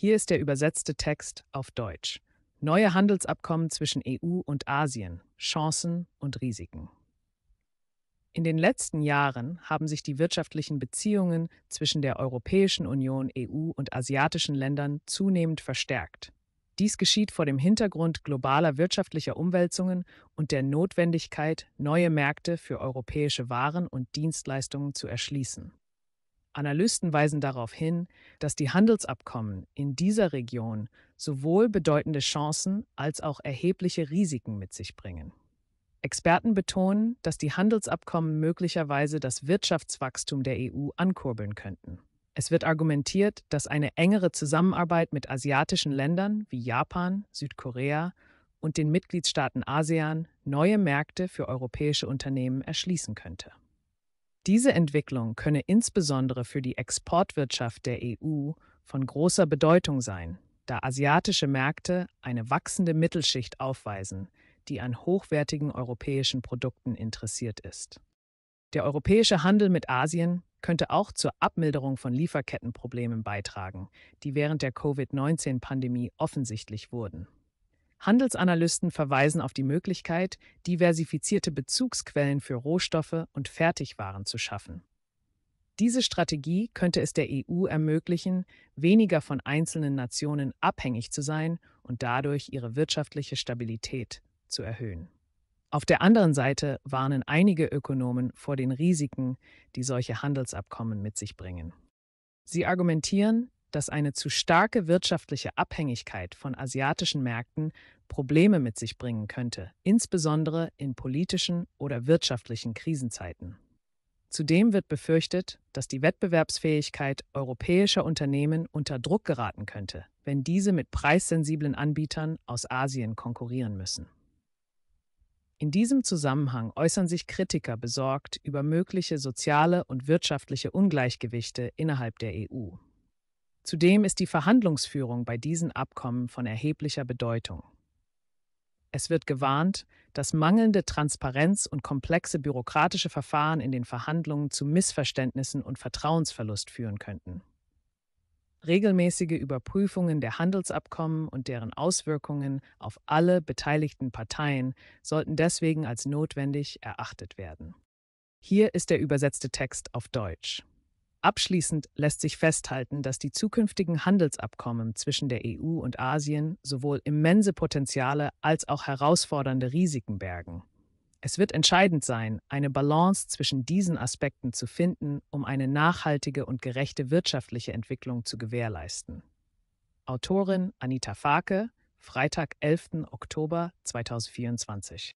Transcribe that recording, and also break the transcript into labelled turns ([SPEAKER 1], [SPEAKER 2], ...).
[SPEAKER 1] Hier ist der übersetzte Text auf Deutsch. Neue Handelsabkommen zwischen EU und Asien, Chancen und Risiken. In den letzten Jahren haben sich die wirtschaftlichen Beziehungen zwischen der Europäischen Union, EU und asiatischen Ländern zunehmend verstärkt. Dies geschieht vor dem Hintergrund globaler wirtschaftlicher Umwälzungen und der Notwendigkeit, neue Märkte für europäische Waren und Dienstleistungen zu erschließen. Analysten weisen darauf hin, dass die Handelsabkommen in dieser Region sowohl bedeutende Chancen als auch erhebliche Risiken mit sich bringen. Experten betonen, dass die Handelsabkommen möglicherweise das Wirtschaftswachstum der EU ankurbeln könnten. Es wird argumentiert, dass eine engere Zusammenarbeit mit asiatischen Ländern wie Japan, Südkorea und den Mitgliedstaaten ASEAN neue Märkte für europäische Unternehmen erschließen könnte. Diese Entwicklung könne insbesondere für die Exportwirtschaft der EU von großer Bedeutung sein, da asiatische Märkte eine wachsende Mittelschicht aufweisen, die an hochwertigen europäischen Produkten interessiert ist. Der europäische Handel mit Asien könnte auch zur Abmilderung von Lieferkettenproblemen beitragen, die während der Covid-19-Pandemie offensichtlich wurden. Handelsanalysten verweisen auf die Möglichkeit, diversifizierte Bezugsquellen für Rohstoffe und Fertigwaren zu schaffen. Diese Strategie könnte es der EU ermöglichen, weniger von einzelnen Nationen abhängig zu sein und dadurch ihre wirtschaftliche Stabilität zu erhöhen. Auf der anderen Seite warnen einige Ökonomen vor den Risiken, die solche Handelsabkommen mit sich bringen. Sie argumentieren, dass eine zu starke wirtschaftliche Abhängigkeit von asiatischen Märkten Probleme mit sich bringen könnte, insbesondere in politischen oder wirtschaftlichen Krisenzeiten. Zudem wird befürchtet, dass die Wettbewerbsfähigkeit europäischer Unternehmen unter Druck geraten könnte, wenn diese mit preissensiblen Anbietern aus Asien konkurrieren müssen. In diesem Zusammenhang äußern sich Kritiker besorgt über mögliche soziale und wirtschaftliche Ungleichgewichte innerhalb der EU. Zudem ist die Verhandlungsführung bei diesen Abkommen von erheblicher Bedeutung. Es wird gewarnt, dass mangelnde Transparenz und komplexe bürokratische Verfahren in den Verhandlungen zu Missverständnissen und Vertrauensverlust führen könnten. Regelmäßige Überprüfungen der Handelsabkommen und deren Auswirkungen auf alle beteiligten Parteien sollten deswegen als notwendig erachtet werden. Hier ist der übersetzte Text auf Deutsch. Abschließend lässt sich festhalten, dass die zukünftigen Handelsabkommen zwischen der EU und Asien sowohl immense Potenziale als auch herausfordernde Risiken bergen. Es wird entscheidend sein, eine Balance zwischen diesen Aspekten zu finden, um eine nachhaltige und gerechte wirtschaftliche Entwicklung zu gewährleisten. Autorin Anita Farke, Freitag, 11. Oktober 2024.